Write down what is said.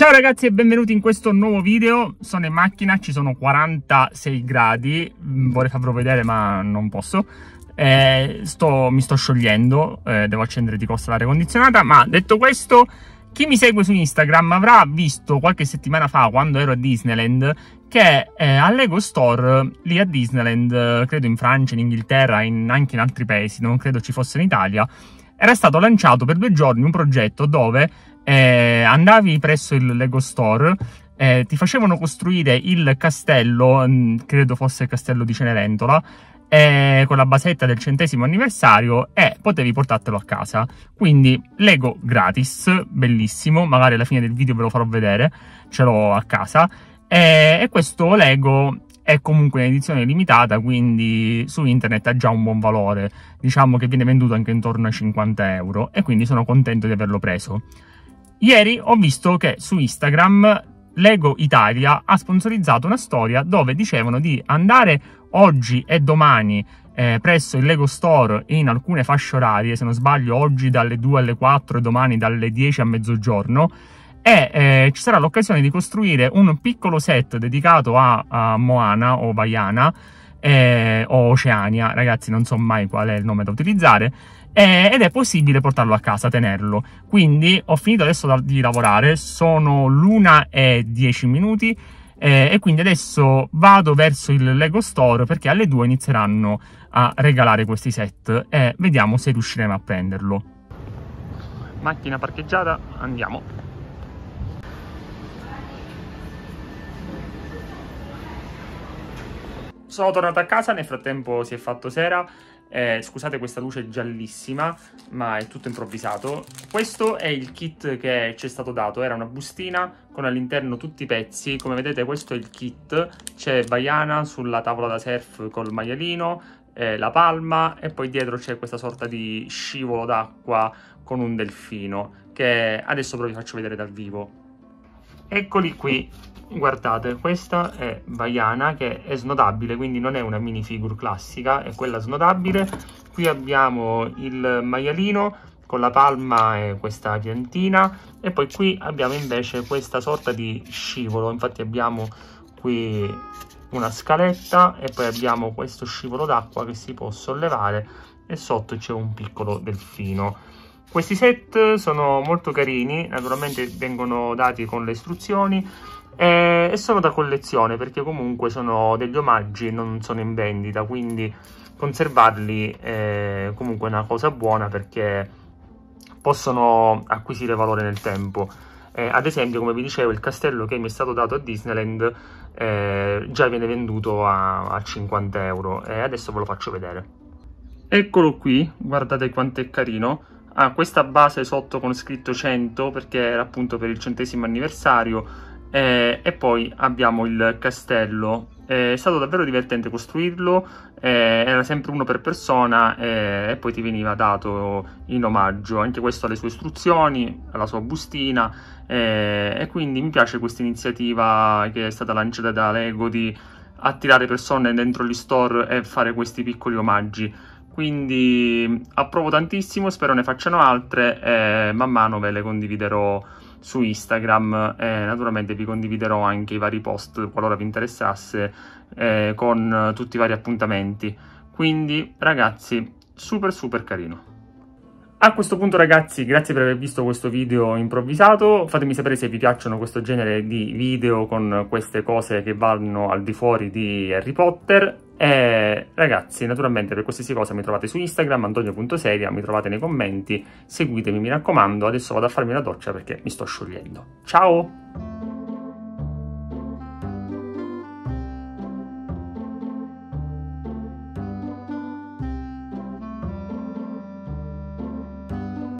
Ciao ragazzi e benvenuti in questo nuovo video, sono in macchina, ci sono 46 gradi, mm, vorrei farvelo vedere ma non posso, eh, sto, mi sto sciogliendo, eh, devo accendere di costa l'aria condizionata, ma detto questo chi mi segue su Instagram avrà visto qualche settimana fa quando ero a Disneyland che eh, all'Ego Store lì a Disneyland, credo in Francia, in Inghilterra, in, anche in altri paesi, non credo ci fosse in Italia, era stato lanciato per due giorni un progetto dove eh, andavi presso il Lego Store eh, ti facevano costruire il castello, mm, credo fosse il castello di Cenerentola, eh, con la basetta del centesimo anniversario e eh, potevi portartelo a casa. Quindi Lego gratis, bellissimo, magari alla fine del video ve lo farò vedere, ce l'ho a casa. Eh, e questo Lego è comunque in edizione limitata, quindi su internet ha già un buon valore. Diciamo che viene venduto anche intorno a 50 euro e quindi sono contento di averlo preso. Ieri ho visto che su Instagram Lego Italia ha sponsorizzato una storia dove dicevano di andare oggi e domani eh, presso il Lego Store in alcune fasce orarie, se non sbaglio oggi dalle 2 alle 4 e domani dalle 10 a mezzogiorno, e eh, ci sarà l'occasione di costruire un piccolo set dedicato a, a Moana o Vaiana, eh, o Oceania, ragazzi non so mai qual è il nome da utilizzare, eh, ed è possibile portarlo a casa, tenerlo. Quindi ho finito adesso di lavorare, sono l'una e dieci minuti eh, e quindi adesso vado verso il Lego Store perché alle due inizieranno a regalare questi set e eh, vediamo se riusciremo a prenderlo. Macchina parcheggiata, andiamo. Sono tornato a casa, nel frattempo si è fatto sera. Eh, scusate questa luce giallissima, ma è tutto improvvisato. Questo è il kit che ci è stato dato, era una bustina con all'interno tutti i pezzi. Come vedete questo è il kit, c'è Baiana sulla tavola da surf col maialino, eh, la palma e poi dietro c'è questa sorta di scivolo d'acqua con un delfino che adesso però vi faccio vedere dal vivo eccoli qui guardate questa è Vaiana che è snodabile quindi non è una minifigure classica è quella snodabile qui abbiamo il maialino con la palma e questa piantina e poi qui abbiamo invece questa sorta di scivolo infatti abbiamo qui una scaletta e poi abbiamo questo scivolo d'acqua che si può sollevare e sotto c'è un piccolo delfino questi set sono molto carini, naturalmente vengono dati con le istruzioni eh, e sono da collezione perché comunque sono degli omaggi e non sono in vendita, quindi conservarli è comunque una cosa buona perché possono acquisire valore nel tempo. Eh, ad esempio, come vi dicevo, il castello che mi è stato dato a Disneyland eh, già viene venduto a, a 50 euro e adesso ve lo faccio vedere. Eccolo qui, guardate quanto è carino ha ah, questa base sotto con scritto 100 perché era appunto per il centesimo anniversario eh, e poi abbiamo il castello eh, è stato davvero divertente costruirlo eh, era sempre uno per persona eh, e poi ti veniva dato in omaggio anche questo alle sue istruzioni alla sua bustina eh, e quindi mi piace questa iniziativa che è stata lanciata da Lego di attirare persone dentro gli store e fare questi piccoli omaggi quindi approvo tantissimo, spero ne facciano altre e man mano ve le condividerò su Instagram e naturalmente vi condividerò anche i vari post qualora vi interessasse eh, con tutti i vari appuntamenti. Quindi ragazzi, super super carino. A questo punto ragazzi, grazie per aver visto questo video improvvisato, fatemi sapere se vi piacciono questo genere di video con queste cose che vanno al di fuori di Harry Potter e eh, ragazzi, naturalmente per qualsiasi cosa mi trovate su Instagram, antonio.seria, mi trovate nei commenti, seguitemi mi raccomando, adesso vado a farmi una doccia perché mi sto sciogliendo. Ciao!